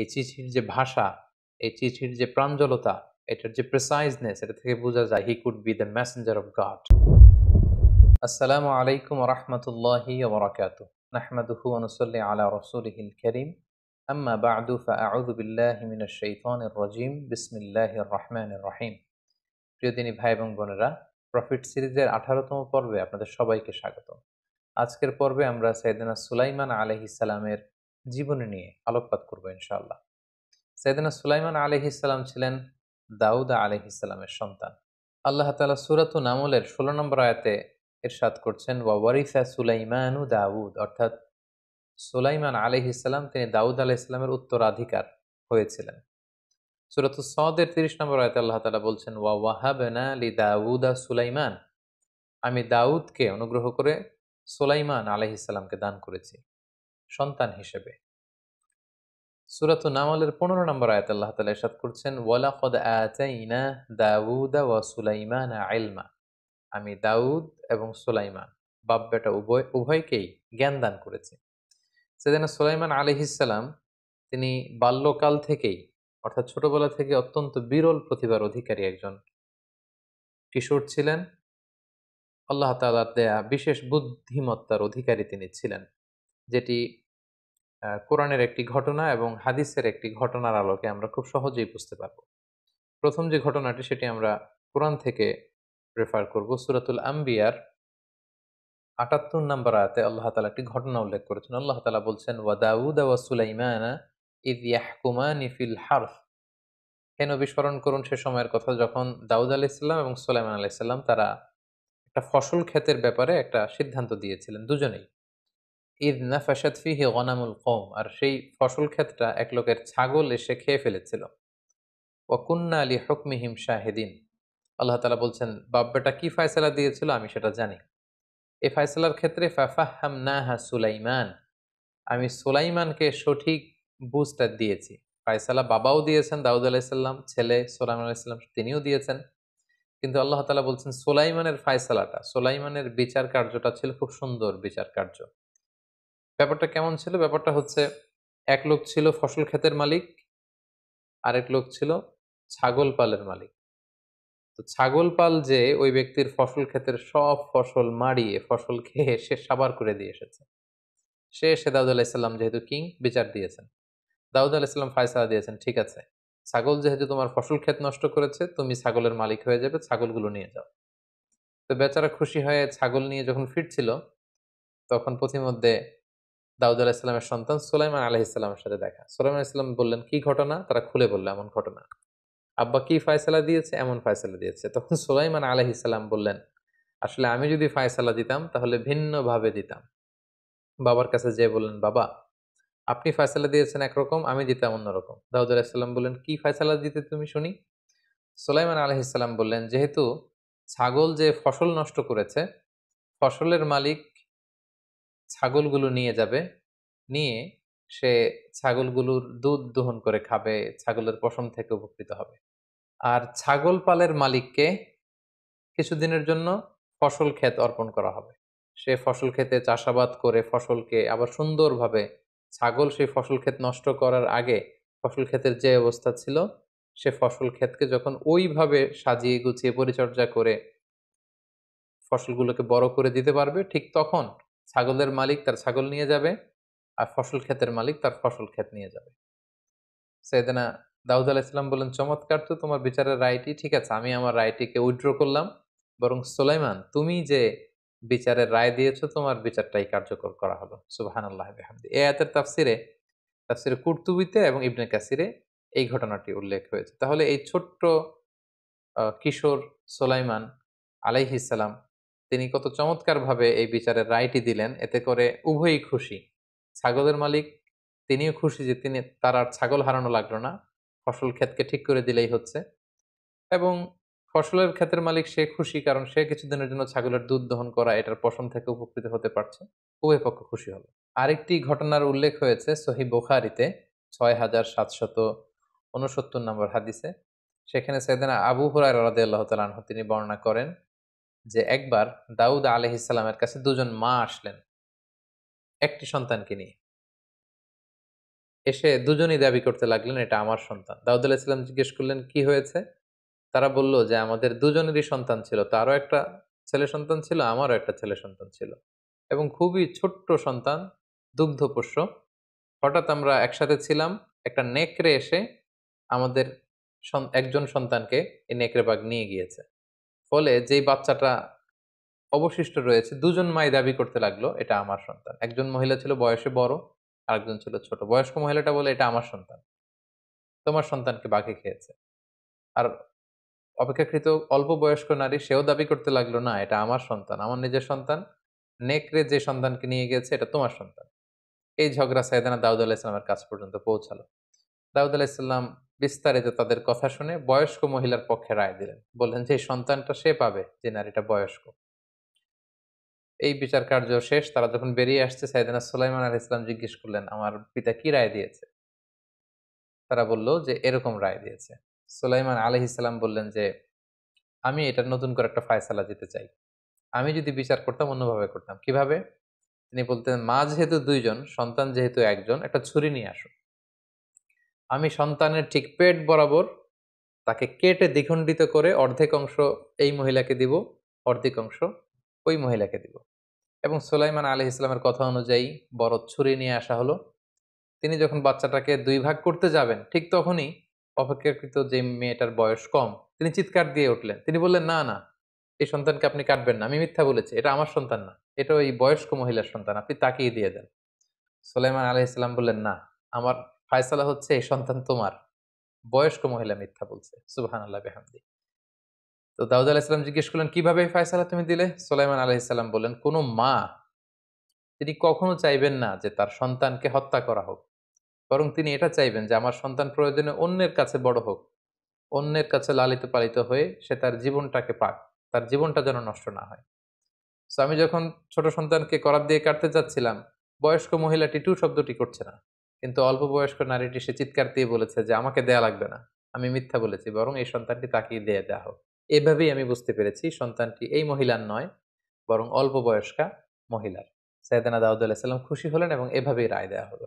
এই চিঠির যে ভাষা এই চিঠির যে প্রাঞ্জলতা এটার যে প্রেসাইজনেস এটা থেকে বোঝা যায় he could be the messenger of God আসসালামু আলাইকুম রহমতুল্লাহি ওবরাকাতু نحمده ونصلي على رسوله الكريم أما بعد فأعوذ بالله من الشيطان الرجيم بسم الله الرحمن রহিম প্রিয় দিনী ভাই এবং বোনেরা প্রফিট সিরিজের আঠারোতম পর্বে আপনাদের সবাইকে স্বাগত আজকের পর্বে আমরা সৈয়দনা সুলাইমান আলহিসালামের জীবনে নিয়ে আলোকপাত করবো ইনশাআল্লাহ সাইদিনা সুলাইমান আলহিসাল্লাম ছিলেন দাউদা আলহিসাল্লামের সন্তান আল্লাহ তালা সুরাতু নামলের ষোলো নম্বর আয়াতে এরশাদ করছেন ওয়ারিফা সুলাইমানু দাউদ অর্থাৎ সুলাইমান আলহিসাল্লাম তিনি দাউদ ইসলামের উত্তরাধিকার হয়েছিলেন সুরাতু সদের তিরিশ নম্বর আয়তে আল্লাহ তালা বলছেন ওয়া ওয়াহাবেনা আলী দাউদা সুলাইমান আমি দাউদকে অনুগ্রহ করে সুলাইমান আলহিসাল্লামকে দান করেছি সন্তান হিসেবে সুরাত নামালের পনেরো নম্বর আয়াত আল্লাহ তালা ইসাদ করছেন ওয়ালাফদ আতাইনা দাউদা ওয়া সুলাইমান আইলমা আমি দাউদ এবং সুলাইমান বাপ বেটা উভয় উভয়কেই জ্ঞান দান করেছি সেদিন সুলাইমান আলিহিসাল্লাম তিনি বাল্যকাল থেকেই অর্থাৎ ছোটবেলা থেকে অত্যন্ত বিরল প্রতিভার অধিকারী একজন কিশোর ছিলেন আল্লাহ তালার দেয়া বিশেষ বুদ্ধিমত্তার অধিকারী তিনি ছিলেন যেটি কোরআনের একটি ঘটনা এবং হাদিসের একটি ঘটনার আলোকে আমরা খুব সহজেই বুঝতে পারব প্রথম যে ঘটনাটি সেটি আমরা কোরআন থেকে রেফার করব সুরাতুল আম্বিয়ার আটাত্তর নম্বর আয়তে আল্লাহ তালা একটি ঘটনা উল্লেখ করেছেন আল্লাহ তালা বলছেন ওয়াদাউদ ওয়া সুলাইমানা ইদ ইয়াহকুমান হার্ফ হে নবী করুন সে সময়ের কথা যখন দাউদ আলি ইসলাম এবং সোলাইমান আলাইসাল্লাম তারা একটা ফসল ক্ষেতের ব্যাপারে একটা সিদ্ধান্ত দিয়েছিলেন দুজনেই ঈদ নাফাসাদ ফিহি গনামুল কম আর সেই ফসল ক্ষেতটা এক লোকের ছাগল এসে খেয়ে ফেলেছিল ওকুন্না আলী হকমিহিম শাহেদিন আল্লাহ তালা বলছেন বাব্বাটা কি ফায়সালা দিয়েছিল আমি সেটা জানি এ ফায়সালার ক্ষেত্রে ফাফাহাম নাহা সুলাইমান আমি সুলাইমানকে সঠিক বুঝটা দিয়েছি ফায়সালা বাবাও দিয়েছেন দাউদ আলাইসাল্লাম ছেলে সোলাইম আলাইসাল্লাম তিনিও দিয়েছেন কিন্তু আল্লাহ তালা বলছেন সোলাইমানের ফায়সালাটা সোলাইমানের বিচার কার্যটা ছিল খুব সুন্দর বিচার কার্য ব্যাপারটা কেমন ছিল ব্যাপারটা হচ্ছে এক লোক ছিল ফসল ক্ষেতের মালিক আরেক লোক ছিল ছাগল পালের মালিক তো ছাগল পাল যে ওই ব্যক্তির ফসল ক্ষেতের সব ফসল মারিয়ে ফসল খেয়ে সে সাবার করে দিয়ে এসেছে সে এসে দাউদ আলাহিসাল্লাম যেহেতু কিং বিচার দিয়েছেন দাউদ আলাহিসাল্লাম ফায়সালা দিয়েছেন ঠিক আছে ছাগল যেহেতু তোমার ফসল ক্ষেত নষ্ট করেছে তুমি ছাগলের মালিক হয়ে যাবে ছাগলগুলো নিয়ে যাও তো বেচারা খুশি হয়ে ছাগল নিয়ে যখন ফিরছিল তখন প্রতিমধ্যে দাউদ আলাহ ইসলামের সন্তান সুলাইমান আলাহিসাল্লামের ইসলামের সাথে দেখা সুলাইমান ইসলাম বললেন কি ঘটনা তারা খুলে বললো এমন ঘটনা আব্বা কি ফায়সালা দিয়েছে এমন ফায়সালা দিয়েছে তখন সুলাইমান আলাহ ইসলাম বললেন আসলে আমি যদি ফায়সালা দিতাম তাহলে ভিন্নভাবে দিতাম বাবার কাছে যে বললেন বাবা আপনি ফায়সালা দিয়েছেন একরকম আমি দিতাম অন্যরকম দাউদ আলাহিসাল্লাম বললেন কি ফায়সালা দিতে তুমি শুনি সোলাইমান আলহিসাল্লাম বললেন যেহেতু ছাগল যে ফসল নষ্ট করেছে ফসলের মালিক ছাগলগুলো নিয়ে যাবে নিয়ে সে ছাগলগুলোর দুধ দোহন করে খাবে ছাগলের পশম থেকে উপকৃত হবে আর ছাগল পালের মালিককে কিছুদিনের জন্য ফসল ক্ষেত অর্পণ করা হবে সে ফসল ক্ষেতে চাষাবাদ করে ফসলকে আবার সুন্দরভাবে ছাগল সেই ফসল ক্ষেত নষ্ট করার আগে ফসল ক্ষেতের যে অবস্থা ছিল সে ফসল ক্ষেতকে যখন ওইভাবে সাজিয়ে গুছিয়ে পরিচর্যা করে ফসলগুলোকে বড় করে দিতে পারবে ঠিক তখন ছাগলের মালিক তার ছাগল নিয়ে যাবে আর ফসল ক্ষেতের মালিক তার ফসল ক্ষেত নিয়ে যাবে সেদিনা দাউদ আলাহ ইসলাম বলেন চমৎকার তো তোমার বিচারের রায়টি ঠিক আছে আমি আমার রায়টিকে উইড্র করলাম বরং সোলাইমান তুমি যে বিচারের রায় দিয়েছ তোমার বিচারটাই কার্যকর করা হলো সুবাহান আল্লাহ এ আয়াতের তাফসিরে তাফসিরে কুর্তুবিতে এবং ইবনে কাসিরে এই ঘটনাটি উল্লেখ হয়েছে তাহলে এই ছোট্ট কিশোর সোলাইমান আলাইহিসাল্লাম তিনি কত চমৎকারভাবে এই বিচারের রায়টি দিলেন এতে করে উভয়ই খুশি ছাগলের মালিক তিনিও খুশি যে তিনি তার আর ছাগল হারানো লাগলো না ফসল ক্ষেতকে ঠিক করে দিলেই হচ্ছে এবং ফসলের ক্ষেতের মালিক সে খুশি কারণ সে কিছুদিনের জন্য ছাগলের দুধ দহন করা এটার পশম থেকে উপকৃত হতে পারছে উভয় পক্ষ খুশি হলো আরেকটি ঘটনার উল্লেখ হয়েছে সহি বোখারিতে ছয় হাজার সাতশত উনসত্তর নম্বর হাদিসে সেখানে সেদিন আবু হুরাই রাদ আল্লাহ তালাহ তিনি বর্ণনা করেন যে একবার দাউদ আলহ কাছে দুজন মা আসলেন একটি সন্তানকে নিয়ে এসে দুজনই দাবি করতে লাগলেন এটা আমার সন্তান দাউদ আলাহ ইসলাম জিজ্ঞেস করলেন কি হয়েছে তারা বলল যে আমাদের দুজনেরই সন্তান ছিল তারও একটা ছেলে সন্তান ছিল আমারও একটা ছেলে সন্তান ছিল এবং খুবই ছোট্ট সন্তান দুগ্ধপোষ্য হঠাৎ আমরা একসাথে ছিলাম একটা নেকড়ে এসে আমাদের একজন সন্তানকে এই নেকড়ে বাঘ নিয়ে গিয়েছে ফলে যেই বাচ্চাটা অবশিষ্ট রয়েছে দুজন মাই দাবি করতে লাগলো এটা আমার সন্তান একজন মহিলা ছিল বয়সে বড় আরেকজন ছিল ছোট বয়স্ক মহিলাটা বলে এটা আমার সন্তান তোমার সন্তানকে বাঘে খেয়েছে আর অপেক্ষাকৃত অল্প বয়স্ক নারী সেও দাবি করতে লাগলো না এটা আমার সন্তান আমার নিজের সন্তান নেকড়ে যে সন্তানকে নিয়ে গেছে এটা তোমার সন্তান এই ঝগড়া সাইদানা দাউদ আলাহ কাছ পর্যন্ত পৌঁছালো দাউদ আলাহিসাল্লাম বিস্তারিত তাদের কথা শুনে বয়স্ক মহিলার পক্ষে রায় দিলেন বললেন যে সন্তানটা সে পাবে যে নারীটা বয়স্ক এই বিচার কার্য শেষ তারা যখন বেরিয়ে আসছে সাইদানা সুলাইমান আল ইসলাম জিজ্ঞেস করলেন আমার পিতা কি রায় দিয়েছে তারা বলল যে এরকম রায় দিয়েছে সুলাইমান আলহ ইসলাম বললেন যে আমি এটা নতুন করে একটা ফায়সালা দিতে চাই আমি যদি বিচার করতাম অন্যভাবে করতাম কিভাবে তিনি বলতেন মা যেহেতু দুইজন সন্তান যেহেতু একজন একটা ছুরি নিয়ে আসুন আমি সন্তানের ঠিক পেট বরাবর তাকে কেটে দ্বিখণ্ডিত করে অর্ধেক অংশ এই মহিলাকে দিব অর্ধেক অংশ ওই মহিলাকে দিব এবং সোলাইমান আলি ইসলামের কথা অনুযায়ী বড় ছুরি নিয়ে আসা হলো তিনি যখন বাচ্চাটাকে দুই ভাগ করতে যাবেন ঠিক তখনই অপেক্ষাকৃত যে মেয়েটার বয়স কম তিনি চিৎকার দিয়ে উঠলেন তিনি বললেন না না এই সন্তানকে আপনি কাটবেন না আমি মিথ্যা বলেছি এটা আমার সন্তান না এটা ওই বয়স্ক মহিলার সন্তান আপনি তাকেই দিয়ে দেন সোলাইমান আলি ইসলাম বললেন না আমার ফায়সালা হচ্ছে এই সন্তান তোমার বয়স্ক মহিলা মিথ্যা বলছে সুবহান আল্লাহ বেহামদি তো দাউদ আলাহ ইসলাম জিজ্ঞেস করলেন কিভাবে এই ফায়সালা তুমি দিলে সোলাইমান আলাহিসাল্লাম ইসলাম বললেন কোনো মা তিনি কখনো চাইবেন না যে তার সন্তানকে হত্যা করা হোক বরং তিনি এটা চাইবেন যে আমার সন্তান প্রয়োজনে অন্যের কাছে বড় হোক অন্যের কাছে লালিত পালিত হয়ে সে তার জীবনটাকে পাক তার জীবনটা যেন নষ্ট না হয় তো আমি যখন ছোট সন্তানকে করাত দিয়ে কাটতে চাচ্ছিলাম বয়স্ক মহিলাটি টু শব্দটি করছে না কিন্তু অল্প বয়স্ক নারীটি সে চিৎকার দিয়ে বলেছে যে আমাকে দেয়া লাগবে না আমি মিথ্যা বলেছি বরং এই সন্তানটি তাকেই দিয়ে দেওয়া হোক এভাবেই আমি বুঝতে পেরেছি সন্তানটি এই মহিলার নয় বরং অল্প বয়স্কা মহিলার সাইদানা দাউদ সাল্লাম খুশি হলেন এবং এভাবেই রায় দেওয়া হলো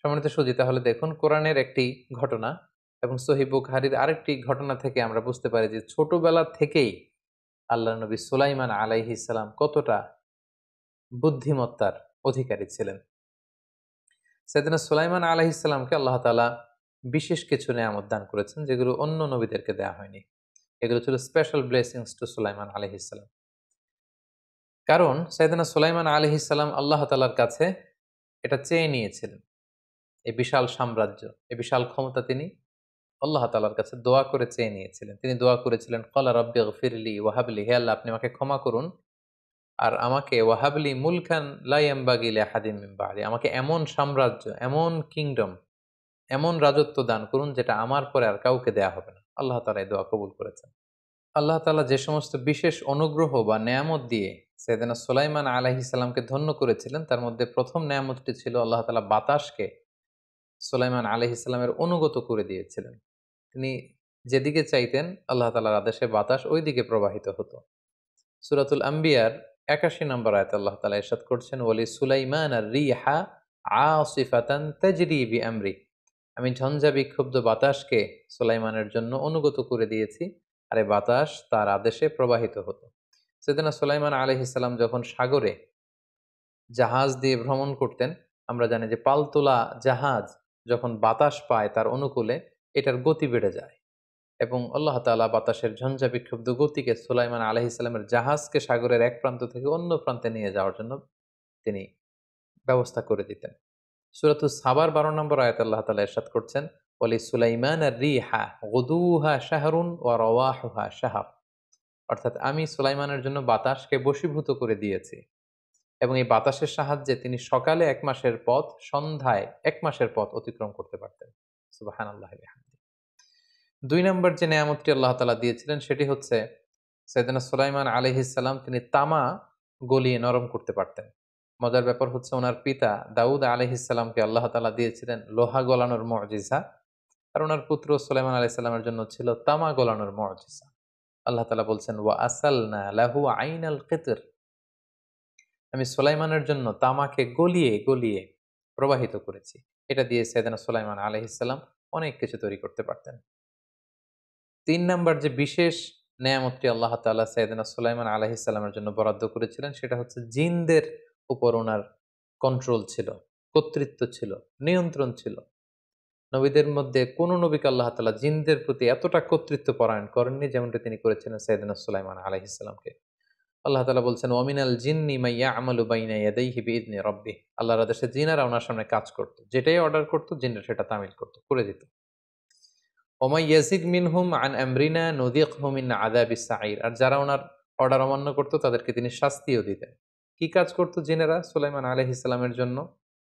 সমানিত সুজি তাহলে দেখুন কোরআনের একটি ঘটনা এবং সহিব হারির আরেকটি ঘটনা থেকে আমরা বুঝতে পারি যে ছোটবেলা থেকেই আল্লাহ নবী সুলাইমান আলাইহিসাল্লাম কতটা বুদ্ধিমত্তার অধিকারী ছিলেন সেদিনা সুলাইমান আলাহিসাল্লামকে আল্লাহ তালা বিশেষ কিছু নেয়ামত দান করেছেন যেগুলো অন্য নবীদেরকে দেয়া হয়নি এগুলো ছিল স্পেশাল ব্লেসিংস টু সুলাইমান আলহিসাল্লাম কারণ সাইদানা সুলাইমান আলহিসাল্লাম আল্লাহ তালার কাছে এটা চেয়ে নিয়েছিলেন এই বিশাল সাম্রাজ্য এই বিশাল ক্ষমতা তিনি আল্লাহ তালার কাছে দোয়া করে চেয়ে নিয়েছিলেন তিনি দোয়া করেছিলেন কলা রব্বে ফিরলি ওয়াহাবলি হে আল্লাহ আপনি আমাকে ক্ষমা করুন আর আমাকে ওয়াহাবলি লাইম লাইয়াম্বাগিলে হাদিম বাড়ি আমাকে এমন সাম্রাজ্য এমন কিংডম এমন রাজত্ব দান করুন যেটা আমার পরে আর কাউকে দেয়া হবে না আল্লাহ তালা এই দোয়া কবুল করেছেন আল্লাহ তালা যে সমস্ত বিশেষ অনুগ্রহ বা নেয়ামত দিয়ে সেদিনা সোলাইমান আলাহি সাল্লামকে ধন্য করেছিলেন তার মধ্যে প্রথম নেয়ামতটি ছিল আল্লাহ তালা বাতাসকে সোলাইমান আলহি ইসলামের অনুগত করে দিয়েছিলেন তিনি যেদিকে চাইতেন আল্লাহ তালার আদেশে বাতাস ওই দিকে প্রবাহিত হতো সুরাতুল আম্বিয়ার একাশি নম্বর আয়ত আল্লাহ তালা ইরশাদ করছেন বলি সুলাইমান আর রিহা আসিফাতান তেজরি বি আমরি আমি ঝঞ্ঝা বিক্ষুব্ধ বাতাসকে সুলাইমানের জন্য অনুগত করে দিয়েছি আর এই বাতাস তার আদেশে প্রবাহিত হতো সেদিনা সুলাইমান আলহিসাল্লাম যখন সাগরে জাহাজ দিয়ে ভ্রমণ করতেন আমরা জানি যে পালতোলা জাহাজ যখন বাতাস পায় তার অনুকূলে এটার গতি বেড়ে যায় এবং আল্লাহ তালা বাতাসের ঝঞ্ঝা বিক্ষুব্ধ গতিকে সুলাইমান আলহ ইসলামের জাহাজকে সাগরের এক প্রান্ত থেকে অন্য প্রান্তে নিয়ে যাওয়ার জন্য তিনি ব্যবস্থা করে দিতেন সুরাত সাবার বারো নম্বর আয়াত আল্লাহ তালা এরশাদ করছেন বলি সুলাইমান আর রিহা গদুহা শাহরুন ও হা শাহাব অর্থাৎ আমি সুলাইমানের জন্য বাতাসকে বশীভূত করে দিয়েছি এবং এই বাতাসের সাহায্যে তিনি সকালে এক মাসের পথ সন্ধ্যায় এক মাসের পথ অতিক্রম করতে পারতেন সুবাহান আল্লাহ দুই নম্বর যে নিয়ামতটি আল্লাহ তালা দিয়েছিলেন সেটি হচ্ছে সৈদানা সুলাইমান আলহিসাল্লাম তিনি তামা গলিয়ে নরম করতে পারতেন মজার ব্যাপার হচ্ছে ওনার পিতা দাউদ আলহিসাল্লামকে আল্লাহ তালা দিয়েছিলেন লোহা গলানোর মজিজা আর ওনার পুত্র সুলাইমান আলাইসাল্লামের জন্য ছিল তামা গলানোর মজিজা আল্লাহ তালা বলছেন ওয়া আসাল না লাহু আইন আল কেতর আমি সুলাইমানের জন্য তামাকে গলিয়ে গলিয়ে প্রবাহিত করেছি এটা দিয়ে সৈদানা সুলাইমান আলহিসাল্লাম অনেক কিছু তৈরি করতে পারতেন তিন নাম্বার যে বিশেষ নেয়ামতটি আল্লাহ তাল্লাহ সাইদিনা সুলাইমান আলহি ইসাল্লামের জন্য বরাদ্দ করেছিলেন সেটা হচ্ছে জিনদের উপর ওনার কন্ট্রোল ছিল কর্তৃত্ব ছিল নিয়ন্ত্রণ ছিল নবীদের মধ্যে কোনো নবীকে আল্লাহ তালা জিনদের প্রতি এতটা কর্তৃত্ব পরায়ণ করেননি যেমনটা তিনি করেছিলেন সাইদিনা সুলাইমান আলহি ইসলামকে আল্লাহ তালা বলছেন ওমিনাল জিন্নি মাইয়া আমালু বাইনা ইয়াদাই হিবি ইদনি রব্বি আল্লাহ রাদেশে জিনারা ওনার সামনে কাজ করতো যেটাই অর্ডার করতো জিনরা সেটা তামিল করতো করে দিত ওমাই মিন মিনহুম আন আমরিনা নদিক হুমিন আদাব ইসাহির আর যারা ওনার অর্ডার অমান্য করতো তাদেরকে তিনি শাস্তিও দিতেন কি কাজ করতো জিনেরা সুলাইমান আলহ ইসলামের জন্য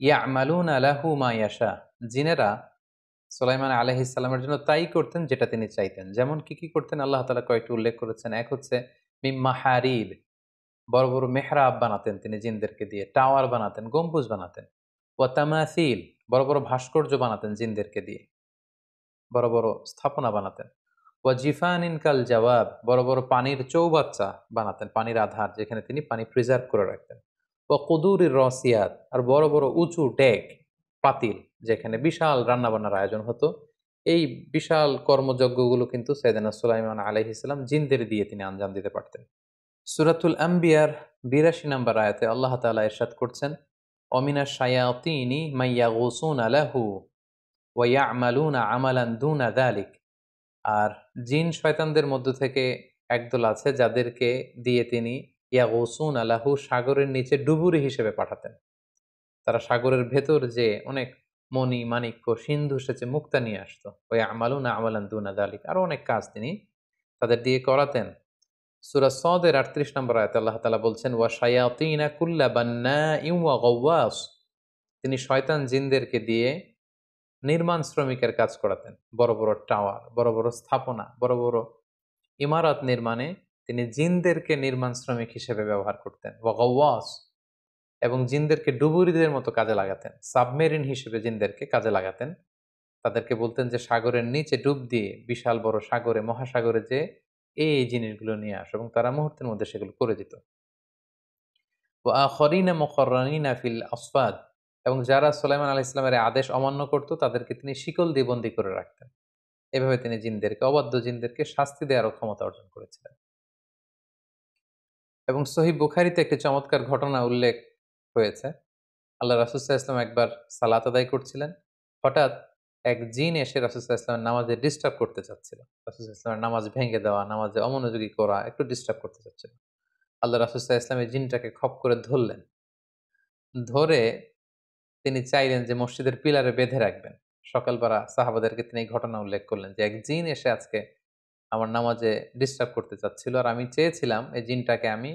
ইয়া মালুন আলাহু মা ইয়াশা জিনেরা সুলাইমান আলহ ইসলামের জন্য তাই করতেন যেটা তিনি চাইতেন যেমন কি কি করতেন আল্লাহ তালা কয়েকটি উল্লেখ করেছেন এক হচ্ছে মি মাহারিব বড় বড় মেহরাব বানাতেন তিনি জিনদেরকে দিয়ে টাওয়ার বানাতেন গম্বুজ বানাতেন ও তামাসিল বড় বড় ভাস্কর্য বানাতেন জিনদেরকে দিয়ে বড় বড় স্থাপনা বানাতেন ওয়াজিফানিন কাল জবাব বড় বড় পানির চৌবাচ্চা বানাতেন পানির আধার যেখানে তিনি পানি প্রিজার্ভ করে রাখতেন ও কুদুরির রসিয়াত আর বড় বড় উঁচু ডেক পাতিল যেখানে বিশাল রান্নাবান্নার আয়োজন হতো এই বিশাল কর্মযজ্ঞগুলো কিন্তু সৈদানা সুলাইমান আলহ ইসলাম জিন্দের দিয়ে তিনি আঞ্জাম দিতে পারতেন সুরাতুল আম্বিয়ার বিরাশি নাম্বার আয়াতে আল্লাহ তালা এরশাদ করছেন অমিনা শায়াতিনি মাইয়া গোসুন আলাহু ওয়া আমালুনা আমালান দুনা দালিক আর জিন শয়তানদের মধ্য থেকে একদল আছে যাদেরকে দিয়ে তিনি ওসুন আলাহু সাগরের নিচে ডুবুরি হিসেবে পাঠাতেন তারা সাগরের ভেতর যে অনেক মণি মাণিক্য সিন্ধু সেচে মুক্তা নিয়ে আসতো ওই আমালুনা আমালান দুনা দালিক আরও অনেক কাজ তিনি তাদের দিয়ে করাতেন সুরা সদের আটত্রিশ নম্বর আয়ত আল্লাহ তালা বলছেন ওয়া সায়াতিনা কুল্লা বান্না ইউ তিনি শয়তান জিনদেরকে দিয়ে নির্মাণ শ্রমিকের কাজ করাতেন বড় বড় টাওয়ার বড় বড় স্থাপনা বড় বড় ইমারত নির্মাণে তিনি জিনদেরকে নির্মাণ শ্রমিক হিসেবে ব্যবহার করতেন ওয়াস এবং জিনদেরকে ডুবুরিদের মতো কাজে লাগাতেন সাবমেরিন হিসেবে জিনদেরকে কাজে লাগাতেন তাদেরকে বলতেন যে সাগরের নিচে ডুব দিয়ে বিশাল বড় সাগরে মহাসাগরে যে এই জিনিসগুলো নিয়ে আস এবং তারা মুহূর্তের মধ্যে সেগুলো করে দিত ও আরিনা মকরিনা ফিল আসফাদ এবং যারা সোলাইমান আলাহ ইসলামের আদেশ অমান্য করত তাদেরকে তিনি শিকল দিয়ে বন্দী করে রাখতেন এভাবে তিনি জিনদেরকে অবাধ্য জিনদেরকে শাস্তি দেওয়ারও ক্ষমতা অর্জন করেছিলেন এবং সহিব বুখারিতে একটি চমৎকার ঘটনা উল্লেখ হয়েছে আল্লাহ রাসুসাহ ইসলাম একবার সালাত আদায় করছিলেন হঠাৎ এক জিন এসে রাসুসাহ ইসলামের নামাজে ডিস্টার্ব করতে চাচ্ছিল রাসুসাহ ইসলামের নামাজ ভেঙে দেওয়া নামাজে অমনোযোগী করা একটু ডিস্টার্ব করতে চাচ্ছিল আল্লাহ রাসুসাহ এই জিনটাকে খপ করে ধরলেন ধরে তিনি চাইলেন যে মসজিদের পিলারে বেঁধে রাখবেন সকালবেলা সাহাবাদেরকে তিনি এই ঘটনা উল্লেখ করলেন যে এক জিন এসে আজকে আমার নামাজে ডিস্টার্ব করতে চাচ্ছিল আর আমি চেয়েছিলাম এই জিনটাকে আমি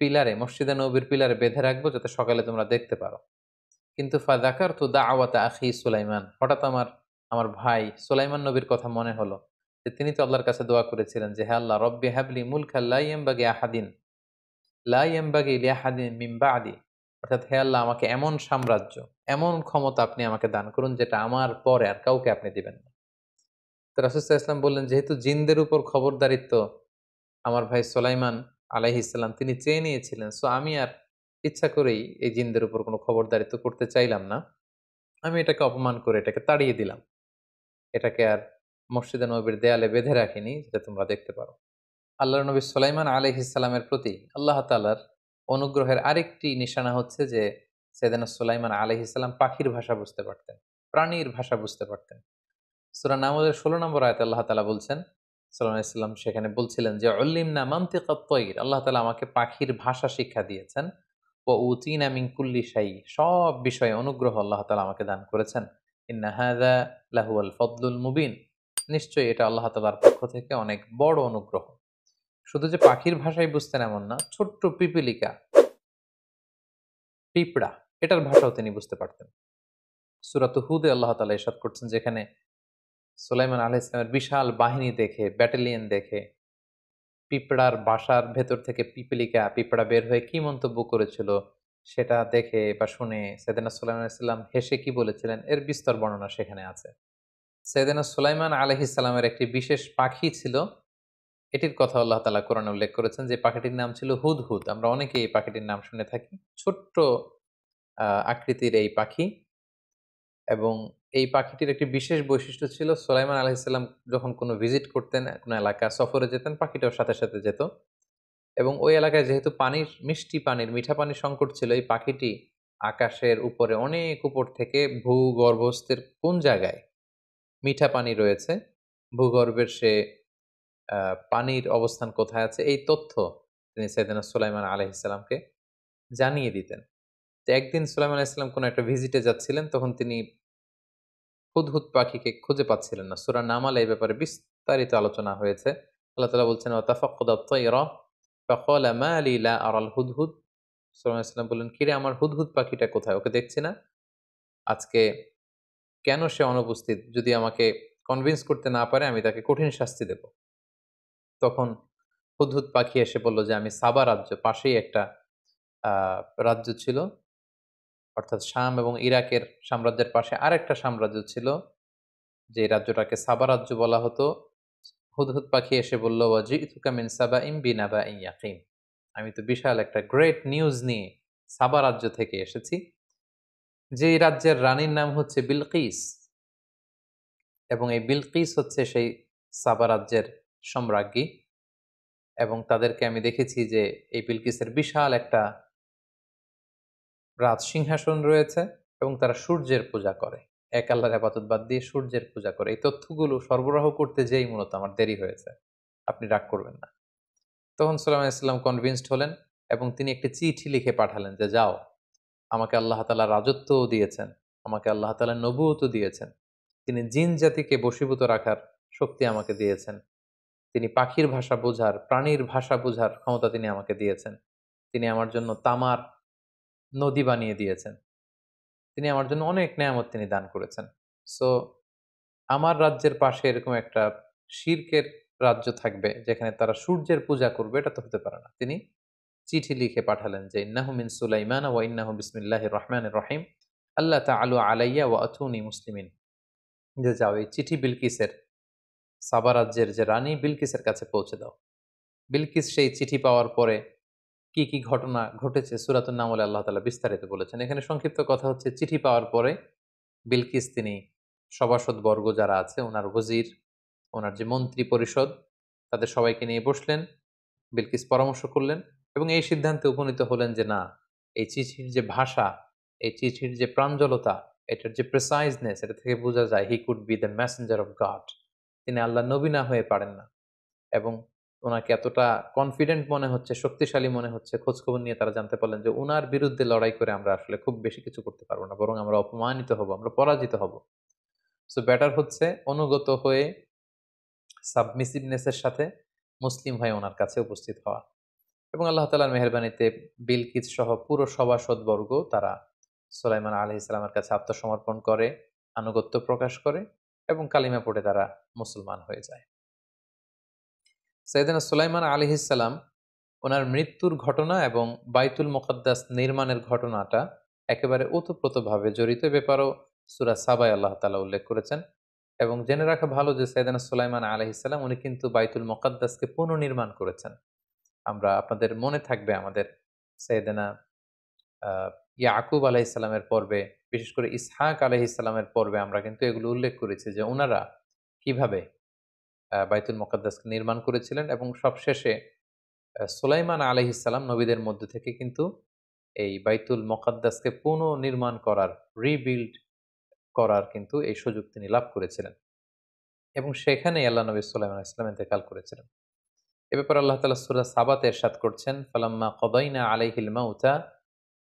পিলারে মসজিদে নবীর পিলারে বেঁধে রাখবো যাতে সকালে তোমরা দেখতে পারো কিন্তু ফাদাকার তো দা আওয়াতা আখি সুলাইমান হঠাৎ আমার আমার ভাই সুলাইমান নবীর কথা মনে হলো যে তিনি তো আল্লাহর কাছে দোয়া করেছিলেন যে হ্যাঁ আল্লাহ রব্বি হ্যাবলি মুলখা লাইম্বাগি আহাদিন লাইম্বাগি লিয়াহাদিন মিম্বা আদি অর্থাৎ হে আল্লাহ আমাকে এমন সাম্রাজ্য এমন ক্ষমতা আপনি আমাকে দান করুন যেটা আমার পরে আর কাউকে আপনি দিবেন না তো রাসুস্তা ইসলাম বললেন যেহেতু জিনদের উপর খবরদারিত্ব আমার ভাই সোলাইমান আলাহি ইসলাম তিনি চেয়ে নিয়েছিলেন সো আমি আর ইচ্ছা করেই এই জিনদের উপর কোনো খবরদারিত্ব করতে চাইলাম না আমি এটাকে অপমান করে এটাকে তাড়িয়ে দিলাম এটাকে আর মসজিদে নবীর দেয়ালে বেঁধে রাখিনি যেটা তোমরা দেখতে পারো আল্লাহ নবী সোলাইমান আলহ ইসলামের প্রতি আল্লাহ তালার অনুগ্রহের আরেকটি নিশানা হচ্ছে যে সেদানা সুলাইমান আলহ ইসলাম পাখির ভাষা বুঝতে পারতেন প্রাণীর ভাষা বুঝতে পারতেন সুরান আমাদের ষোলো নম্বর আয়তে আল্লাহ তালা বলছেন সাল্লাহ ইসলাম সেখানে বলছিলেন যে অল্লিম না মামতে কপ্তইর আল্লাহ তালা আমাকে পাখির ভাষা শিক্ষা দিয়েছেন ও উতিন আমিন কুল্লি সাই সব বিষয়ে অনুগ্রহ আল্লাহ তালা আমাকে দান করেছেন ইন্নাহাদা লাহুয়াল ফদুল মুবিন নিশ্চয়ই এটা আল্লাহ তালার পক্ষ থেকে অনেক বড় অনুগ্রহ শুধু যে পাখির ভাষায় বুঝতেন এমন না ছোট্ট পিপিলিকা পিঁপড়া এটার ভাষাও তিনি বুঝতে পারতেন সুরাত হুদে আল্লাহ তালা ইসাদ করছেন যেখানে সুলাইমান আলহ ইসলামের বিশাল বাহিনী দেখে ব্যাটালিয়ন দেখে পিঁপড়ার বাসার ভেতর থেকে পিপিলিকা পিঁপড়া বের হয়ে কি মন্তব্য করেছিল সেটা দেখে বা শুনে সৈদানা সুলাইমান ইসলাম হেসে কি বলেছিলেন এর বিস্তর বর্ণনা সেখানে আছে সৈদানা সুলাইমান আলহ ইসলামের একটি বিশেষ পাখি ছিল এটির কথা আল্লাহ তালা কোরআনে উল্লেখ করেছেন যে পাখিটির নাম ছিল হুদ হুদ আমরা অনেকে এই পাখিটির নাম শুনে থাকি ছোট্ট আকৃতির এই পাখি এবং এই পাখিটির একটি বিশেষ বৈশিষ্ট্য ছিল সোলাইমান আলাহিসাল্লাম যখন কোনো ভিজিট করতেন কোনো এলাকা সফরে যেতেন পাখিটাও সাথে সাথে যেত এবং ওই এলাকায় যেহেতু পানির মিষ্টি পানির মিঠা পানির সংকট ছিল এই পাখিটি আকাশের উপরে অনেক উপর থেকে ভূগর্ভস্থের কোন জায়গায় মিঠা পানি রয়েছে ভূগর্ভের সে পানির অবস্থান কোথায় আছে এই তথ্য তিনি সৈদিনা সুলাইমান আলহিসাল্লামকে জানিয়ে দিতেন তো একদিন সুলাইমান আলাইসাল্লাম কোনো একটা ভিজিটে যাচ্ছিলেন তখন তিনি হুদহুদ পাখিকে খুঁজে পাচ্ছিলেন না সুরা নামালা এই ব্যাপারে বিস্তারিত আলোচনা হয়েছে আল্লাহ তালা বলছেন আরাল হুদহুদ সাল্লাম বললেন কিরে আমার হুদহুদ পাখিটা কোথায় ওকে দেখছি না আজকে কেন সে অনুপস্থিত যদি আমাকে কনভিন্স করতে না পারে আমি তাকে কঠিন শাস্তি দেবো তখন হুদহুদ পাখি এসে বলল যে আমি সাবা রাজ্য পাশেই একটা রাজ্য ছিল অর্থাৎ শাম এবং ইরাকের সাম্রাজ্যের পাশে আরেকটা সাম্রাজ্য ছিল যে রাজ্যটাকে সাবা রাজ্য বলা হতো হুদহুদ পাখি এসে বলল ওয়াজি ইথুকামিন সাবা ইম বিনাবা ইয়াকিম আমি তো বিশাল একটা গ্রেট নিউজ নিয়ে সাবা রাজ্য থেকে এসেছি যে রাজ্যের রানীর নাম হচ্ছে বিলকিস এবং এই বিলকিস হচ্ছে সেই সাবা রাজ্যের সম্রাজ্ঞী এবং তাদেরকে আমি দেখেছি যে এই বিলকিসের বিশাল একটা রাজ সিংহাসন রয়েছে এবং তারা সূর্যের পূজা করে এক আল্লাহর আপাতত বাদ দিয়ে সূর্যের পূজা করে এই তথ্যগুলো সরবরাহ করতে যেই মূলত আমার দেরি হয়েছে আপনি রাগ করবেন না তখন সাল্লাহ ইসলাম কনভিনসড হলেন এবং তিনি একটি চিঠি লিখে পাঠালেন যে যাও আমাকে আল্লাহ তালা রাজত্বও দিয়েছেন আমাকে আল্লাহ তালা নবুও দিয়েছেন তিনি জিন জাতিকে বশীভূত রাখার শক্তি আমাকে দিয়েছেন তিনি পাখির ভাষা বোঝার প্রাণীর ভাষা বোঝার ক্ষমতা তিনি আমাকে দিয়েছেন তিনি আমার জন্য তামার নদী বানিয়ে দিয়েছেন তিনি আমার জন্য অনেক নিয়ামত তিনি দান করেছেন সো আমার রাজ্যের পাশে এরকম একটা শির্কের রাজ্য থাকবে যেখানে তারা সূর্যের পূজা করবে এটা তো হতে পারে না তিনি চিঠি লিখে পাঠালেন যে ইন্নাহু মিন সুলাইমান ওয়া ইন্নাহু বিসমিল্লাহ রহমান রহিম আল্লাহ তা আলু আলাইয়া ওয়া আথুনি মুসলিমিন যে যাও এই চিঠি বিলকিসের সাবা রাজ্যের যে রানী বিলকিসের কাছে পৌঁছে দাও বিলকিস সেই চিঠি পাওয়ার পরে কি কি ঘটনা ঘটেছে সুরাতুল নামলে আল্লাহ তালা বিস্তারিত বলেছেন এখানে সংক্ষিপ্ত কথা হচ্ছে চিঠি পাওয়ার পরে বিলকিস তিনি সভাসদবর্গ যারা আছে ওনার ওজির ওনার যে মন্ত্রী পরিষদ তাদের সবাইকে নিয়ে বসলেন বিলকিস পরামর্শ করলেন এবং এই সিদ্ধান্তে উপনীত হলেন যে না এই চিঠির যে ভাষা এই চিঠির যে প্রাঞ্জলতা এটার যে প্রেসাইজনেস এটা থেকে বোঝা যায় he could be the messenger of God তিনি আল্লাহ নবী না হয়ে পারেন না এবং ওনাকে এতটা কনফিডেন্ট মনে হচ্ছে শক্তিশালী মনে হচ্ছে খোঁজখবর নিয়ে তারা জানতে পারলেন যে ওনার বিরুদ্ধে লড়াই করে আমরা আসলে খুব বেশি কিছু করতে পারবো না বরং আমরা অপমানিত হব আমরা পরাজিত হব সো ব্যাটার হচ্ছে অনুগত হয়ে সাবমিসিভনেসের সাথে মুসলিম হয়ে ওনার কাছে উপস্থিত হওয়া এবং আল্লাহ তালার মেহরবানিতে বিলকিত সহ পুরো সভাসদবর্গ তারা সোলাইমান আলি কাছে আত্মসমর্পণ করে আনুগত্য প্রকাশ করে এবং কালিমা পড়ে তারা মুসলমান হয়ে যায় সৈদিন সুলাইমান আলহিসাল্লাম ওনার মৃত্যুর ঘটনা এবং বাইতুল মোকাদ্দাস নির্মাণের ঘটনাটা একেবারে ওতপ্রোতভাবে জড়িত ব্যাপারও সুরা সাবাই আল্লাহ তালা উল্লেখ করেছেন এবং জেনে রাখা ভালো যে সৈদানা সুলাইমান আলহিসাল্লাম উনি কিন্তু বাইতুল মোকাদ্দাসকে পুনর্নির্মাণ করেছেন আমরা আপনাদের মনে থাকবে আমাদের সৈদানা ইয়াকুব আলাহ ইসলামের পর্বে বিশেষ করে ইসহাক আলহ ইসলামের পর্বে আমরা কিন্তু এগুলো উল্লেখ করেছি যে ওনারা কিভাবে বাইতুল মোকাদ্দাসকে নির্মাণ করেছিলেন এবং সবশেষে সুলাইমান আলহ ইসলাম নবীদের মধ্য থেকে কিন্তু এই বাইতুল মোকাদ্দাসকে পুনর্নির্মাণ করার রিবিল্ড করার কিন্তু এই সুযোগ তিনি লাভ করেছিলেন এবং সেখানেই আল্লাহ নবী সুলাইমান ইসলাম ইন্তেকাল করেছিলেন এ ব্যাপারে আল্লাহ তালা সুরা সাবাত এরশাদ করছেন ফালাম্মা কদাইনা আলাইহিল মাউতা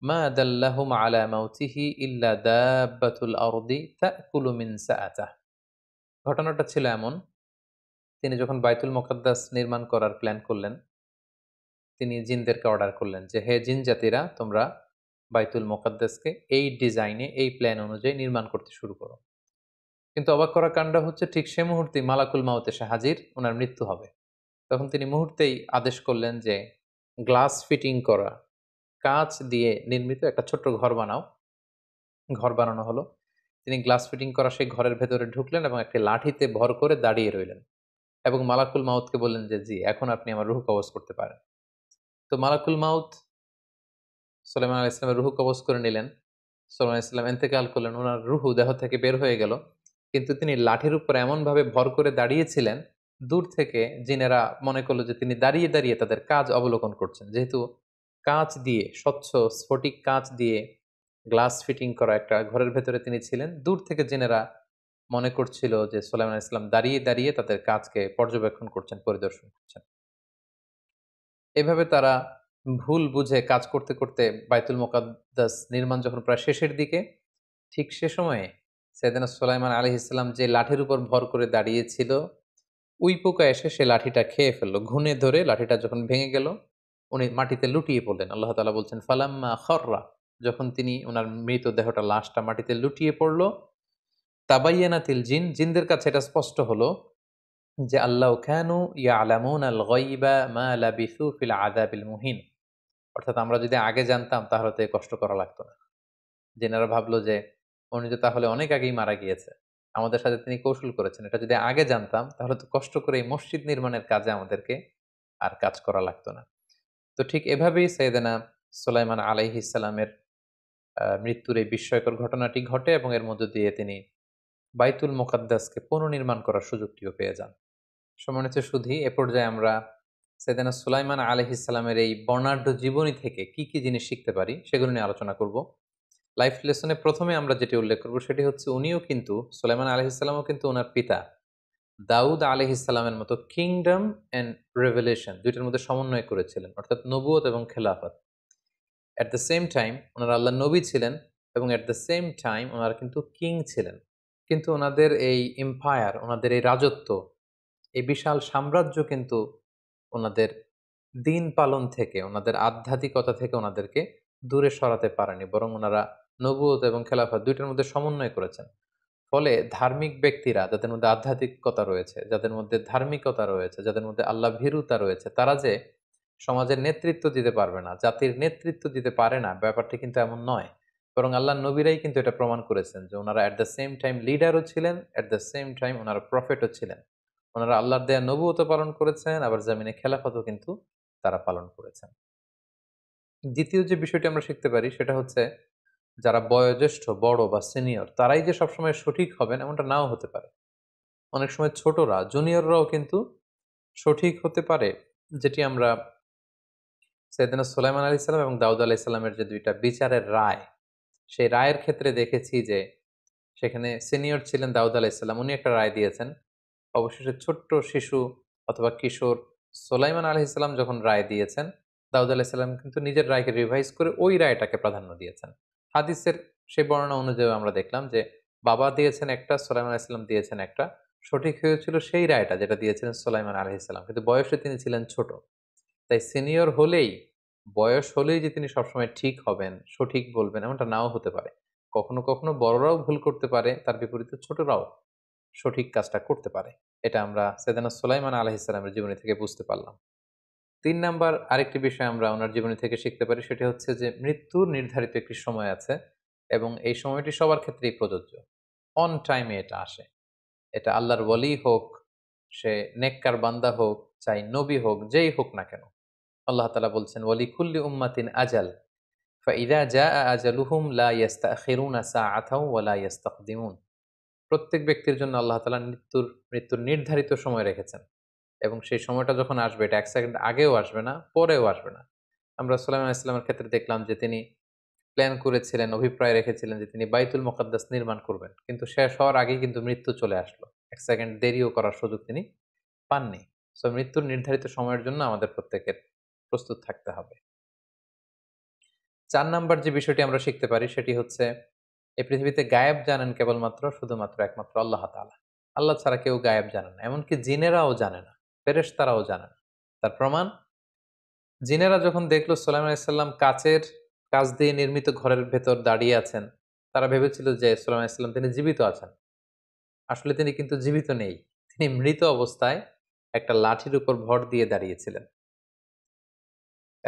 মা দাল্লাহুম আলা মাউতিহি ইল্লা দাব্বাতুল আরদি তাকুলু মিন সাআতাহ ঘটনাটা ছিল এমন তিনি যখন বাইতুল মোকাদ্দাস নির্মাণ করার প্ল্যান করলেন তিনি জিনদেরকে অর্ডার করলেন যে হে জিন জাতিরা তোমরা বাইতুল মোকাদ্দাসকে এই ডিজাইনে এই প্ল্যান অনুযায়ী নির্মাণ করতে শুরু করো কিন্তু অবাক করা কাণ্ড হচ্ছে ঠিক সে মুহূর্তে মালাকুল মাউত এসে হাজির ওনার মৃত্যু হবে তখন তিনি মুহূর্তেই আদেশ করলেন যে গ্লাস ফিটিং করা কাঁচ দিয়ে নির্মিত একটা ছোট্ট ঘর বানাও ঘর বানানো হলো তিনি গ্লাস ফিটিং করা সেই ঘরের ভেতরে ঢুকলেন এবং একটি লাঠিতে ভর করে দাঁড়িয়ে রইলেন এবং মালাকুল মাউতকে বললেন যে জি এখন আপনি আমার রুহ কবজ করতে পারেন তো মালাকুল মাউত সোলেমান আল ইসলামের রুহ কবজ করে নিলেন সোলেমান ইসলাম এন্তেকাল করলেন ওনার রুহু দেহ থেকে বের হয়ে গেল কিন্তু তিনি লাঠির উপর এমনভাবে ভর করে দাঁড়িয়েছিলেন দূর থেকে জিনেরা মনে করলো যে তিনি দাঁড়িয়ে দাঁড়িয়ে তাদের কাজ অবলোকন করছেন যেহেতু কাঁচ দিয়ে স্বচ্ছ স্ফটিক কাঁচ দিয়ে গ্লাস ফিটিং করা একটা ঘরের ভেতরে তিনি ছিলেন দূর থেকে জেনেরা মনে করছিল যে সোলাইমান ইসলাম দাঁড়িয়ে দাঁড়িয়ে তাদের কাজকে পর্যবেক্ষণ করছেন পরিদর্শন করছেন এভাবে তারা ভুল বুঝে কাজ করতে করতে বাইতুল মোকাদ্দাস নির্মাণ যখন প্রায় শেষের দিকে ঠিক সে সময়ে সেদিনা সোলাইমান আলি ইসলাম যে লাঠির উপর ভর করে দাঁড়িয়েছিল উইপোকা এসে সে লাঠিটা খেয়ে ফেললো ঘুনে ধরে লাঠিটা যখন ভেঙে গেল উনি মাটিতে লুটিয়ে পড়লেন আল্লাহ তালা বলছেন ফালাম্মা খররা যখন তিনি ওনার মৃত দেহটা লাশটা মাটিতে লুটিয়ে পড়ল তিল জিন জিনদের কাছে এটা স্পষ্ট হলো যে আল্লাহ খ্যানু ইয়া আলামুন আল গইবা মা আলা বিসু ফিল আদাবিল মুহিন অর্থাৎ আমরা যদি আগে জানতাম তাহলে তো কষ্ট করা লাগতো না জেনারা ভাবলো যে উনি তো তাহলে অনেক আগেই মারা গিয়েছে আমাদের সাথে তিনি কৌশল করেছেন এটা যদি আগে জানতাম তাহলে তো কষ্ট করে এই মসজিদ নির্মাণের কাজে আমাদেরকে আর কাজ করা লাগতো না তো ঠিক এভাবেই সৈয়দেনা সোলাইমান আলাইহি ইসালামের মৃত্যুর এই বিস্ময়কর ঘটনাটি ঘটে এবং এর মধ্য দিয়ে তিনি বাইতুল মোকাদ্দাসকে পুনর্নির্মাণ করার সুযোগটিও পেয়ে যান সমানিত শুধু এ পর্যায়ে আমরা সেদেনা সুলাইমান আলহ ইসলামের এই বর্ণাঢ্য জীবনী থেকে কি কি জিনিস শিখতে পারি সেগুলো নিয়ে আলোচনা করব লাইফ লেসনে প্রথমে আমরা যেটি উল্লেখ করব সেটি হচ্ছে উনিও কিন্তু সুলাইমান আলহ ইসলামও কিন্তু ওনার পিতা দাউদ আলহ ইসলামের মতো কিংডম অ্যান্ড রেভেলেশন দুইটার মধ্যে সমন্বয় করেছিলেন অর্থাৎ নবুয়ত এবং খেলাফত অ্যাট দ্য সেম টাইম ওনারা আল্লাহ নবী ছিলেন এবং অ্যাট দ্য সেম টাইম ওনারা কিন্তু কিং ছিলেন কিন্তু ওনাদের এই এম্পায়ার ওনাদের এই রাজত্ব এই বিশাল সাম্রাজ্য কিন্তু ওনাদের দিন পালন থেকে ওনাদের আধ্যাত্মিকতা থেকে ওনাদেরকে দূরে সরাতে পারেনি বরং ওনারা নবুয়ত এবং খেলাফত দুইটার মধ্যে সমন্বয় করেছেন ফলে ধার্মিক ব্যক্তিরা যাদের মধ্যে আধ্যাত্মিকতা রয়েছে যাদের মধ্যে ধার্মিকতা রয়েছে যাদের মধ্যে আল্লাহ ভীরুতা রয়েছে তারা যে সমাজের নেতৃত্ব দিতে পারবে না জাতির নেতৃত্ব দিতে পারে না ব্যাপারটি কিন্তু এমন নয় বরং আল্লাহ নবীরাই কিন্তু এটা প্রমাণ করেছেন যে ওনারা অ্যাট দ্য সেম টাইম লিডারও ছিলেন অ্যাট দ্য সেম টাইম ওনারা প্রফেটও ছিলেন ওনারা আল্লাহর দেয়া নবুয়ত পালন করেছেন আবার জামিনে খেলাফতও কিন্তু তারা পালন করেছেন দ্বিতীয় যে বিষয়টি আমরা শিখতে পারি সেটা হচ্ছে যারা বয়োজ্যেষ্ঠ বড় বা সিনিয়র তারাই যে সবসময় সঠিক হবেন এমনটা নাও হতে পারে অনেক সময় ছোটরা জুনিয়ররাও কিন্তু সঠিক হতে পারে যেটি আমরা সৈদিনা সুলাইমান আলি সাল্লাম এবং দাউদ আলি সাল্লামের যে দুইটা বিচারের রায় সেই রায়ের ক্ষেত্রে দেখেছি যে সেখানে সিনিয়র ছিলেন দাউদ আলি সাল্লাম উনি একটা রায় দিয়েছেন অবশেষে ছোট্ট শিশু অথবা কিশোর সোলাইমান আলি সাল্লাম যখন রায় দিয়েছেন দাউদ আলি সাল্লাম কিন্তু নিজের রায়কে রিভাইজ করে ওই রায়টাকে প্রাধান্য দিয়েছেন হাদিসের সেই বর্ণনা অনুযায়ী আমরা দেখলাম যে বাবা দিয়েছেন একটা সোলাইমান আলাইসাল্লাম দিয়েছেন একটা সঠিক হয়েছিল সেই রায়টা যেটা দিয়েছিলেন সোলাইমান আলহিসাল্লাম কিন্তু বয়সে তিনি ছিলেন ছোট তাই সিনিয়র হলেই বয়স হলেই যে তিনি সবসময় ঠিক হবেন সঠিক বলবেন এমনটা নাও হতে পারে কখনো কখনো বড়রাও ভুল করতে পারে তার বিপরীতে ছোটরাও সঠিক কাজটা করতে পারে এটা আমরা সেদানা সোলাইমান আলহিসাল্লামের জীবনী থেকে বুঝতে পারলাম তিন নাম্বার আরেকটি বিষয় আমরা ওনার জীবনী থেকে শিখতে পারি সেটি হচ্ছে যে মৃত্যুর নির্ধারিত একটি সময় আছে এবং এই সময়টি সবার ক্ষেত্রেই প্রযোজ্য অন টাইমে এটা আসে এটা আল্লাহর ওয়ালি হোক সে নেককার বান্দা হোক চাই নবী হোক যেই হোক না কেন আল্লাহ তালা বলছেন ওয়ালি কুল্লি উম্মাতিন আজাল ফাইদা যা আজালুহুম লা ইয়াস্তা খেরুন আসা আথাউ ওয়ালা দিমুন প্রত্যেক ব্যক্তির জন্য আল্লাহ তালা মৃত্যুর মৃত্যুর নির্ধারিত সময় রেখেছেন এবং সেই সময়টা যখন আসবে এটা এক সেকেন্ড আগেও আসবে না পরেও আসবে না আমরা সাল্লাম ইসলামের ক্ষেত্রে দেখলাম যে তিনি প্ল্যান করেছিলেন অভিপ্রায় রেখেছিলেন যে তিনি বাইতুল মোকাদ্দাস নির্মাণ করবেন কিন্তু শেষ হওয়ার আগে কিন্তু মৃত্যু চলে আসলো এক সেকেন্ড দেরিও করার সুযোগ তিনি পাননি সো মৃত্যুর নির্ধারিত সময়ের জন্য আমাদের প্রত্যেকের প্রস্তুত থাকতে হবে চার নাম্বার যে বিষয়টি আমরা শিখতে পারি সেটি হচ্ছে এই পৃথিবীতে গায়েব জানেন কেবলমাত্র শুধুমাত্র একমাত্র আল্লাহ তালা আল্লাহ ছাড়া কেউ গায়েব জানে না এমনকি জিনেরাও জানে না ফেরেস তারাও জানে না তার প্রমাণ জিনেরা যখন দেখলো সোলাইম আলাইসাল্লাম কাচের কাজ দিয়ে নির্মিত ঘরের ভেতর দাঁড়িয়ে আছেন তারা ভেবেছিল যে সোলাইম আলাইসাল্লাম তিনি জীবিত আছেন আসলে তিনি কিন্তু জীবিত নেই তিনি মৃত অবস্থায় একটা লাঠির উপর ভর দিয়ে দাঁড়িয়েছিলেন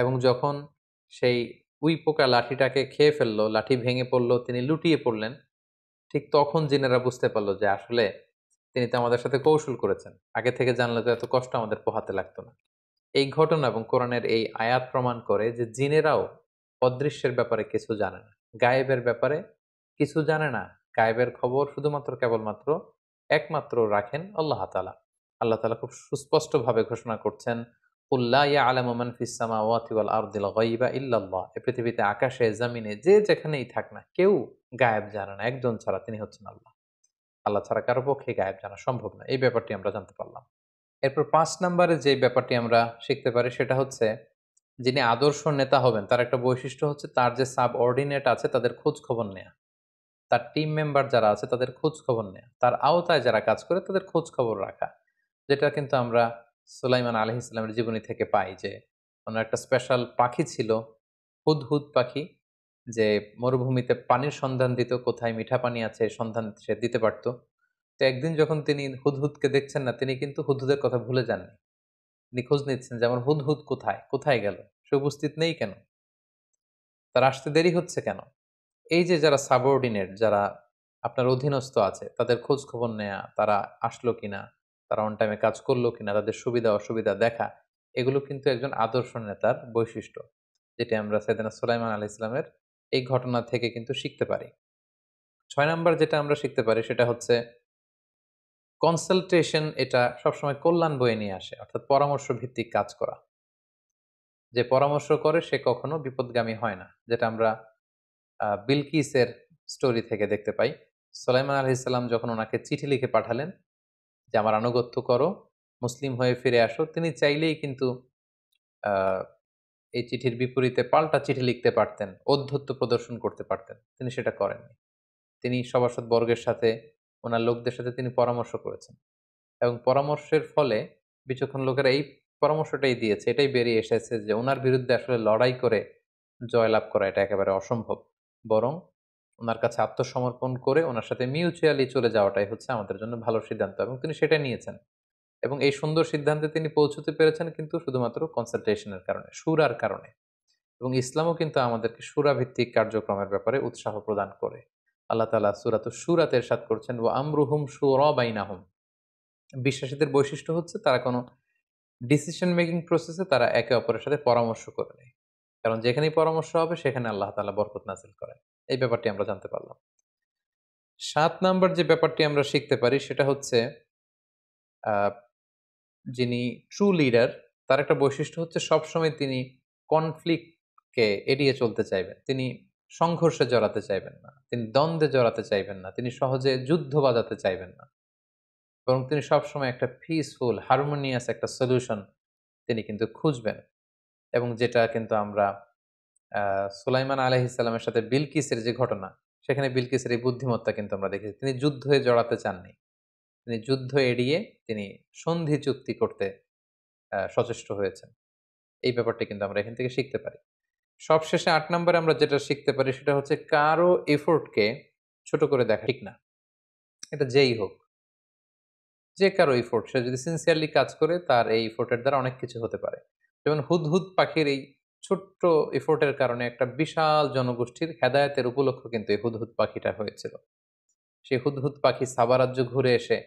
এবং যখন সেই উই পোকা লাঠিটাকে খেয়ে ফেললো লাঠি ভেঙে পড়লো তিনি লুটিয়ে পড়লেন ঠিক তখন জিনেরা বুঝতে পারলো যে আসলে তিনি তো আমাদের সাথে কৌশল করেছেন আগে থেকে জানলে তো এত কষ্ট আমাদের পোহাতে লাগতো না এই ঘটনা এবং কোরআনের এই আয়াত প্রমাণ করে যে জিনেরাও অদৃশ্যের ব্যাপারে কিছু জানে না গায়েবের ব্যাপারে কিছু জানে না গায়েবের খবর শুধুমাত্র কেবলমাত্র একমাত্র রাখেন আল্লাহ তালা আল্লাহ তালা খুব সুস্পষ্টভাবে ঘোষণা করছেন উল্লা ইয়া আলামন ফিসামা ওয়াতিউল আরদিল গাইবা ইল্লাল্লাহ এ পৃথিবীতে আকাশে জামিনে যে যেখানেই থাক না কেউ গায়েব জানে না একজন ছাড়া তিনি হচ্ছেন আল্লাহ আল্লাহ ছাড়া কারো পক্ষে গায়েব জানা সম্ভব না এই ব্যাপারটি আমরা জানতে পারলাম এরপর পাঁচ নম্বরে যে ব্যাপারটি আমরা শিখতে পারি সেটা হচ্ছে যিনি আদর্শ নেতা হবেন তার একটা বৈশিষ্ট্য হচ্ছে তার যে সাব অর্ডিনেট আছে তাদের খোঁজ খবর নেয়া তার টিম মেম্বার যারা আছে তাদের খোঁজ খবর নেয়া তার আওতায় যারা কাজ করে তাদের খোঁজ খবর রাখা যেটা কিন্তু আমরা সুলাইমান আলহি ইসলামের জীবনী থেকে পাই যে ওনার একটা স্পেশাল পাখি ছিল হুদ হুদ পাখি যে মরুভূমিতে পানির সন্ধান দিত কোথায় মিঠা পানি আছে সন্ধান সে দিতে পারত তো একদিন যখন তিনি হুদহুদকে দেখছেন না তিনি কিন্তু হুদহুদের কথা ভুলে যাননি তিনি খোঁজ নিচ্ছেন যে আমার হুদহুদ কোথায় কোথায় গেল সে উপস্থিত নেই কেন তার আসতে দেরি হচ্ছে কেন এই যে যারা সাবঅর্ডিনেট যারা আপনার অধীনস্থ আছে তাদের খোঁজ খবর নেয়া তারা আসলো কিনা তারা অন টাইমে কাজ করলো কিনা তাদের সুবিধা অসুবিধা দেখা এগুলো কিন্তু একজন আদর্শ নেতার বৈশিষ্ট্য যেটি আমরা সেদিনা সুলাইমান আলি ইসলামের এই ঘটনা থেকে কিন্তু শিখতে পারি ছয় নাম্বার যেটা আমরা শিখতে পারি সেটা হচ্ছে কনসালটেশন এটা সবসময় কল্যাণ বয়ে নিয়ে আসে অর্থাৎ পরামর্শ ভিত্তিক কাজ করা যে পরামর্শ করে সে কখনো বিপদগামী হয় না যেটা আমরা বিলকিসের স্টোরি থেকে দেখতে পাই আলহি ইসলাম যখন ওনাকে চিঠি লিখে পাঠালেন যে আমার আনুগত্য করো মুসলিম হয়ে ফিরে আসো তিনি চাইলেই কিন্তু এই চিঠির বিপরীতে পাল্টা চিঠি লিখতে পারতেন অধ্যত্ব প্রদর্শন করতে পারতেন তিনি সেটা করেননি তিনি সভাসদ বর্গের সাথে ওনার লোকদের সাথে তিনি পরামর্শ করেছেন এবং পরামর্শের ফলে বিচক্ষণ লোকেরা এই পরামর্শটাই দিয়েছে এটাই বেরিয়ে এসেছে যে ওনার বিরুদ্ধে আসলে লড়াই করে জয়লাভ করা এটা একেবারে অসম্ভব বরং ওনার কাছে আত্মসমর্পণ করে ওনার সাথে মিউচুয়ালি চলে যাওয়াটাই হচ্ছে আমাদের জন্য ভালো সিদ্ধান্ত এবং তিনি সেটা নিয়েছেন এবং এই সুন্দর সিদ্ধান্তে তিনি পৌঁছতে পেরেছেন কিন্তু শুধুমাত্র কনসালটেশনের কারণে সুরার কারণে এবং ইসলামও কিন্তু আমাদেরকে সুরাভিত্তিক কার্যক্রমের ব্যাপারে উৎসাহ প্রদান করে আল্লাহ তালা সুরাত সুরাতের সাথ করছেন ও আমরুহুম সুরাবাইনাহুম বিশ্বাসীদের বৈশিষ্ট্য হচ্ছে তারা কোনো ডিসিশন মেকিং প্রসেসে তারা একে অপরের সাথে পরামর্শ করে নেয় কারণ যেখানেই পরামর্শ হবে সেখানে আল্লাহ তালা বরকত নাসিল করেন এই ব্যাপারটি আমরা জানতে পারলাম সাত নাম্বার যে ব্যাপারটি আমরা শিখতে পারি সেটা হচ্ছে যিনি ট্রু লিডার তার একটা বৈশিষ্ট্য হচ্ছে সবসময় তিনি কনফ্লিক্টকে এড়িয়ে চলতে চাইবেন তিনি সংঘর্ষে জড়াতে চাইবেন না তিনি দ্বন্দ্বে জড়াতে চাইবেন না তিনি সহজে যুদ্ধ বাজাতে চাইবেন না বরং তিনি সবসময় একটা পিসফুল হারমোনিয়াস একটা সলিউশন তিনি কিন্তু খুঁজবেন এবং যেটা কিন্তু আমরা সুলাইমান আলহ ইসলামের সাথে বিলকিসের যে ঘটনা সেখানে বিলকিসের এই বুদ্ধিমত্তা কিন্তু আমরা দেখেছি তিনি যুদ্ধে জড়াতে চাননি তিনি যুদ্ধ এড়িয়ে তিনি সন্ধি চুক্তি করতে সচেষ্ট হয়েছেন এই ব্যাপারটা কিন্তু আমরা এখান থেকে শিখতে পারি সবশেষে আট নম্বরে আমরা যেটা শিখতে পারি সেটা হচ্ছে কারো এফোর্টকে ছোট করে দেখা ঠিক না এটা যেই হোক যে কারো এফোর্ট সে যদি সিনসিয়ারলি কাজ করে তার এই এফোর্টের দ্বারা অনেক কিছু হতে পারে যেমন হুদহুদ পাখির এই ছোট্ট এফোর্টের কারণে একটা বিশাল জনগোষ্ঠীর হেদায়তের উপলক্ষ কিন্তু এই হুদহুদ পাখিটা হয়েছিল সেই হুদহুদ পাখি সাবারাজ্য ঘুরে এসে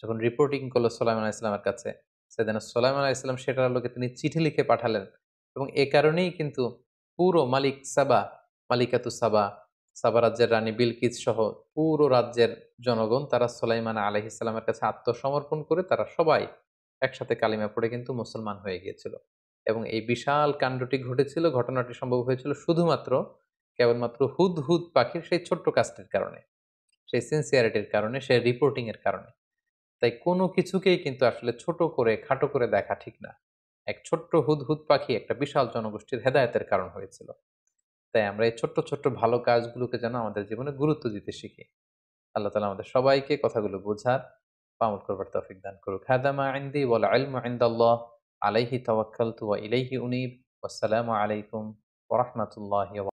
যখন রিপোর্টিং করলো সোলাইমান ইসলামের কাছে সেদিন সোলাইমান ইসলাম সেটার আলোকে তিনি চিঠি লিখে পাঠালেন এবং এ কারণেই কিন্তু পুরো মালিক সাবা মালিকাতু সাবা সাবা রাজ্যের রানী বিলকিজ সহ পুরো রাজ্যের জনগণ তারা সোলাইমান আলহ ইসলামের কাছে আত্মসমর্পণ করে তারা সবাই একসাথে কালিমা পড়ে কিন্তু মুসলমান হয়ে গিয়েছিল এবং এই বিশাল কাণ্ডটি ঘটেছিল ঘটনাটি সম্ভব হয়েছিল শুধুমাত্র কেবলমাত্র হুদ হুদ পাখির সেই ছোট্ট কাজটির কারণে সেই সিনসিয়ারিটির কারণে সেই রিপোর্টিংয়ের কারণে তাই কোনো কিছুকেই কিন্তু আসলে ছোট করে খাটো করে দেখা ঠিক না এক ছোট্ট হুদ হুদ পাখি একটা বিশাল জনগোষ্ঠীর হেদায়তের কারণ হয়েছিল তাই আমরা এই ছোট্ট ছোট্ট ভালো কাজগুলোকে যেন আমাদের জীবনে গুরুত্ব দিতে শিখি আল্লাহ তালা আমাদের সবাইকে কথাগুলো বোঝার পামল করবার তফিক দান করুক হাদামা আইন্দি ওয়াল আলম আইন্দাল্লাহ আলাইহি তওয়াক্কালতু ওয়া ইলাইহি উনিব আসসালামু আলাইকুম ওরহমতুল্লাহ